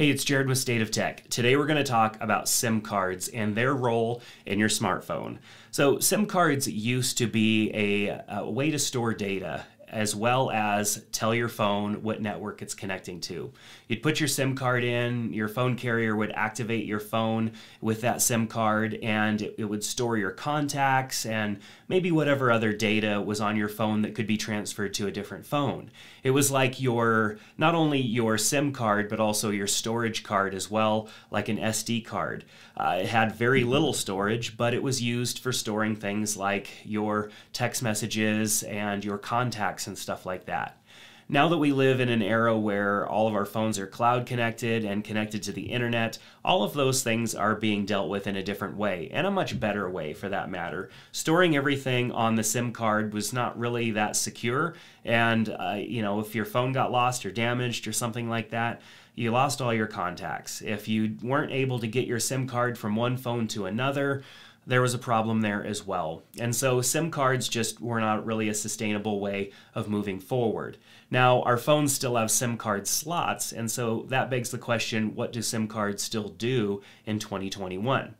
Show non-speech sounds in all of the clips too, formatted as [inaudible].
Hey, it's Jared with State of Tech. Today we're going to talk about SIM cards and their role in your smartphone. So, SIM cards used to be a, a way to store data as well as tell your phone what network it's connecting to. You'd put your SIM card in, your phone carrier would activate your phone with that SIM card, and it, it would store your contacts and maybe whatever other data was on your phone that could be transferred to a different phone. It was like your not only your SIM card, but also your storage card as well, like an SD card. Uh, it had very little storage, but it was used for storing things like your text messages and your contacts and stuff like that. Now that we live in an era where all of our phones are cloud connected and connected to the internet, all of those things are being dealt with in a different way, and a much better way for that matter. Storing everything on the SIM card was not really that secure, and uh, you know, if your phone got lost or damaged or something like that, you lost all your contacts. If you weren't able to get your SIM card from one phone to another, there was a problem there as well. And so SIM cards just were not really a sustainable way of moving forward. Now, our phones still have SIM card slots, and so that begs the question what do SIM cards still do in 2021?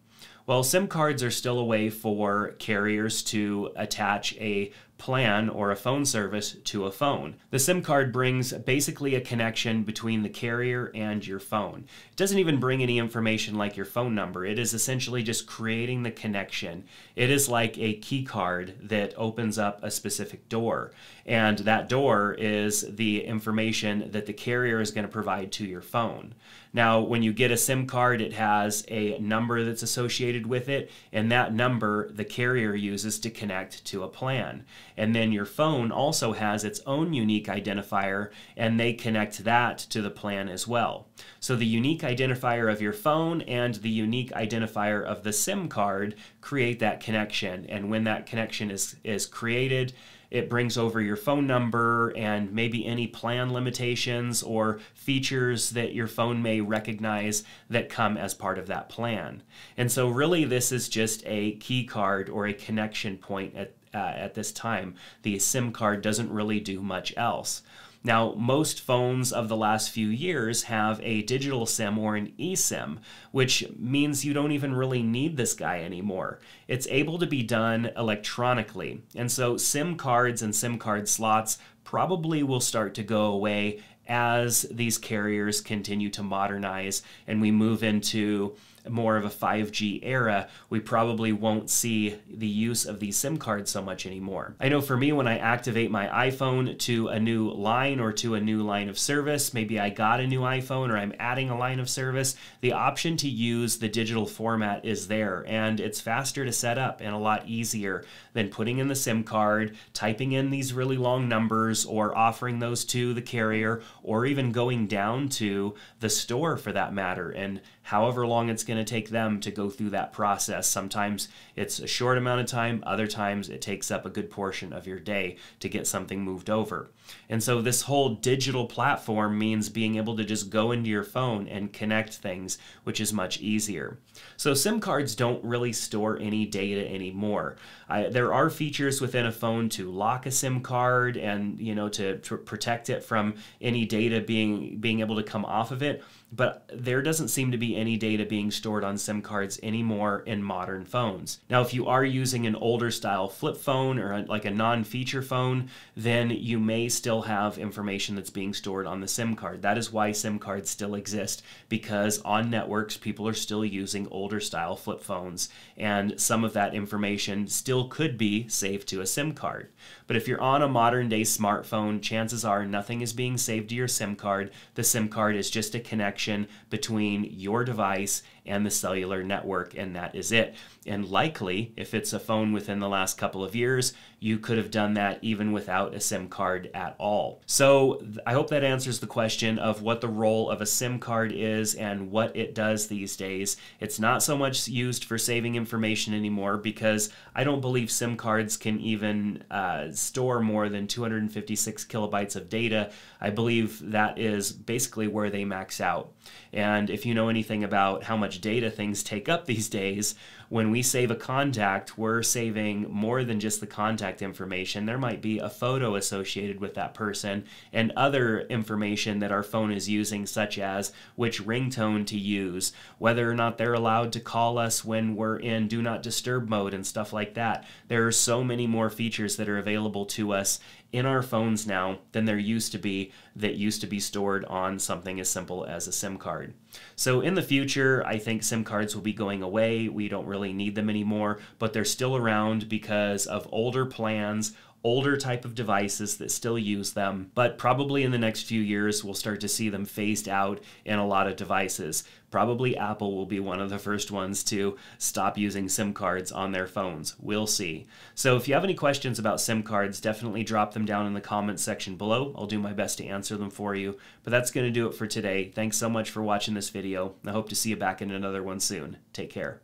Well, SIM cards are still a way for carriers to attach a plan or a phone service to a phone. The SIM card brings basically a connection between the carrier and your phone. It doesn't even bring any information like your phone number. It is essentially just creating the connection. It is like a key card that opens up a specific door. And that door is the information that the carrier is going to provide to your phone. Now, when you get a SIM card, it has a number that's associated with it, and that number the carrier uses to connect to a plan. And then your phone also has its own unique identifier, and they connect that to the plan as well. So the unique identifier of your phone and the unique identifier of the SIM card create that connection. And when that connection is, is created, it brings over your phone number and maybe any plan limitations or features that your phone may recognize that come as part of that plan. And so, really, this is just a key card or a connection point at, uh, at this time. The SIM card doesn't really do much else. Now, most phones of the last few years have a digital SIM or an eSIM, which means you don't even really need this guy anymore. It's able to be done electronically. And so, SIM cards and SIM card slots probably will start to go away as these carriers continue to modernize and we move into more of a 5G era, we probably won't see the use of these SIM cards so much anymore. I know for me, when I activate my iPhone to a new line or to a new line of service, maybe I got a new iPhone or I'm adding a line of service, the option to use the digital format is there and it's faster to set up and a lot easier than putting in the SIM card, typing in these really long numbers, or offering those to the carrier, or even going down to the store for that matter and however long it's going to take them to go through that process. Sometimes it's a short amount of time, other times it takes up a good portion of your day to get something moved over. And so this whole digital platform means being able to just go into your phone and connect things, which is much easier. So SIM cards don't really store any data anymore. I, there are features within a phone to lock a SIM card and, you know, to, to protect it from any data being being able to come off of it but there doesn't seem to be any data being stored on SIM cards anymore in modern phones. Now, if you are using an older style flip phone or like a non feature phone, then you may still have information that's being stored on the SIM card. That is why SIM cards still exist because on networks, people are still using older style flip phones, and some of that information still could be saved to a SIM card. But if you're on a modern day smartphone, chances are nothing is being saved to your SIM card. The SIM card is just a connection connection between your device and the cellular network, and that is it. And likely, if it's a phone within the last couple of years, you could have done that even without a SIM card at all. So I hope that answers the question of what the role of a SIM card is and what it does these days. It's not so much used for saving information anymore because I don't believe SIM cards can even uh, store more than 256 kilobytes of data. I believe that is basically where they max out. And if you know anything about how much data things take up [laughs] these days, when we save a contact, we're saving more than just the contact information. There might be a photo associated with that person and other information that our phone is using, such as which ringtone to use, whether or not they're allowed to call us when we're in do not disturb mode, and stuff like that. There are so many more features that are available to us in our phones now than there used to be that used to be stored on something as simple as a SIM card. So in the future, I think SIM cards will be going away. We don't really need them anymore, but they're still around because of older plans, older type of devices that still use them, but probably in the next few years we'll start to see them phased out in a lot of devices. Probably Apple will be one of the first ones to stop using SIM cards on their phones. We'll see. So if you have any questions about SIM cards, definitely drop them down in the comments section below. I'll do my best to answer them for you. But that's going to do it for today. Thanks so much for watching this video. I hope to see you back in another one soon. Take care.